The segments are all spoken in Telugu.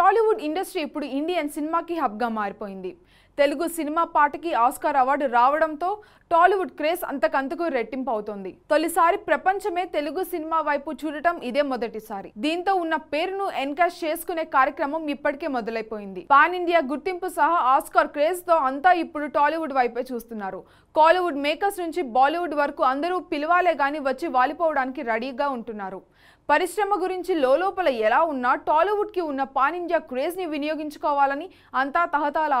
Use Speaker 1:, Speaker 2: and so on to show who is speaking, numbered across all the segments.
Speaker 1: టాలీవుడ్ ఇండస్ట్రీ ఇప్పుడు ఇండియన్ సినిమాకి హబ్గా మారిపోయింది తెలుగు సినిమా పాటకి ఆస్కార్ అవార్డు రావడంతో టాలీవుడ్ క్రేజ్ అంతకంతకు రెట్టింపు అవుతోంది తొలిసారి ప్రపంచమే తెలుగు సినిమా వైపు చూడటం ఇదే మొదటిసారి దీంతో ఉన్న పేరును ఎన్కాష్ చేసుకునే కార్యక్రమం ఇప్పటికే మొదలైపోయింది పాన్ ఇండియా గుర్తింపు సహా ఆస్కార్ క్రేజ్ తో అంతా ఇప్పుడు టాలీవుడ్ వైపే చూస్తున్నారు కాలీవుడ్ మేకర్స్ నుంచి బాలీవుడ్ వరకు అందరూ పిలవాలే గాని వచ్చి వాలిపోవడానికి రెడీగా ఉంటున్నారు పరిశ్రమ గురించి లోపల ఎలా ఉన్నా టాలీవుడ్ కి ఉన్న పాన్ ఇండియా క్రేజ్ ని వినియోగించుకోవాలని అంతా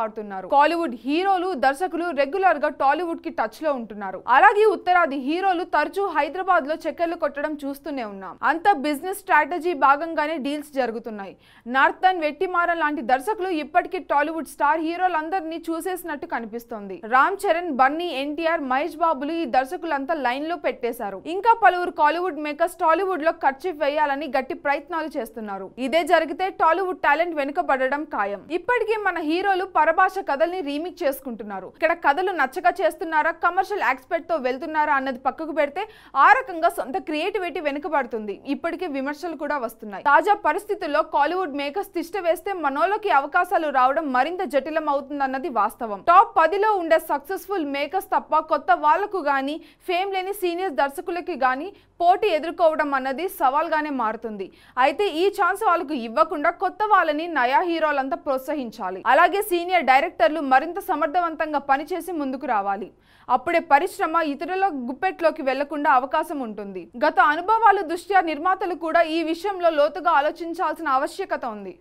Speaker 1: ఆడుతున్నారు కాలీవుడ్ హీరోలు దర్శకులు రెగ్యులర్ గా టాలీవుడ్ కి టచ్ లో ఉంటున్నారు అలాగే ఉత్తరాది హీరోలు తరచూ హైదరాబాద్ లో చెక్కర్లు కొట్టడం చూస్తూనే ఉన్నాం అంత బిజినెస్ స్ట్రాటజీ భాగంగానే డీల్స్ జరుగుతున్నాయి నార్థన్ వెట్టిమార లాంటి దర్శకులు ఇప్పటికీ టాలీవుడ్ స్టార్ హీరోలందరినీ చూసేసినట్టు కనిపిస్తోంది రామ్ చరణ్ బన్నీ ఎన్టీఆర్ మహేష్ బాబులు ఈ దర్శకులంతా లైన్ లో పెట్టేశారు ఇంకా పలువురు కాలీవుడ్ మేకర్స్ టాలీవుడ్ లో ఖర్చు వేయాలని గట్టి ప్రయత్నాలు చేస్తున్నారు ఇదే జరిగితే టాలీవుడ్ టాలెంట్ వెనుకబడడం ఖాయం ఇప్పటికే మన హీరోలు పరభాష కథల్ని రీమిక్ చేసుకుంటున్నారు ఇక్కడ కథలు నచ్చక చేస్తున్నారా కమర్షియల్ ఎక్స్పెక్ట్ తో వెళ్తున్నారా అన్నది పక్కకు పెడితే ఆ రకంగా సొంత క్రియేటివిటీ వెనుకబడుతుంది ఇప్పటికే విమర్శలు కూడా వస్తున్నాయి తాజా పరిస్థితుల్లో కాలీవుడ్ మేకర్స్ తిష్ట వేస్తే మనోలోకి అవకాశాలు రావడం మరింత జటిలం అవుతుందన్నది వాస్తవం టాప్ పదిలో ఉండే సక్సెస్ఫుల్ మేకర్స్ తప్ప కొత్త వాళ్లకు గాని ఫేమ్ లేని సీనియర్ దర్శకులకి గాని పోటీ ఎదుర్కోవడం అన్నది సవాల్గానే మారుతుంది అయితే ఈ ఛాన్స్ వాళ్ళకు ఇవ్వకుండా కొత్త వాళ్ళని నయా హీరోలంతా ప్రోత్సహించాలి అలాగే సీనియర్ డైరెక్టర్లు మరింత సమర్థవంతంగా పనిచేసి ముందుకు రావాలి అప్పుడే పరిశ్రమ ఇతరుల గుప్పెట్లోకి వెళ్లకుండా అవకాశం ఉంటుంది గత అనుభవాల దృష్ట్యా నిర్మాతలు కూడా ఈ విషయంలో లోతుగా ఆలోచించాల్సిన ఆవశ్యకత ఉంది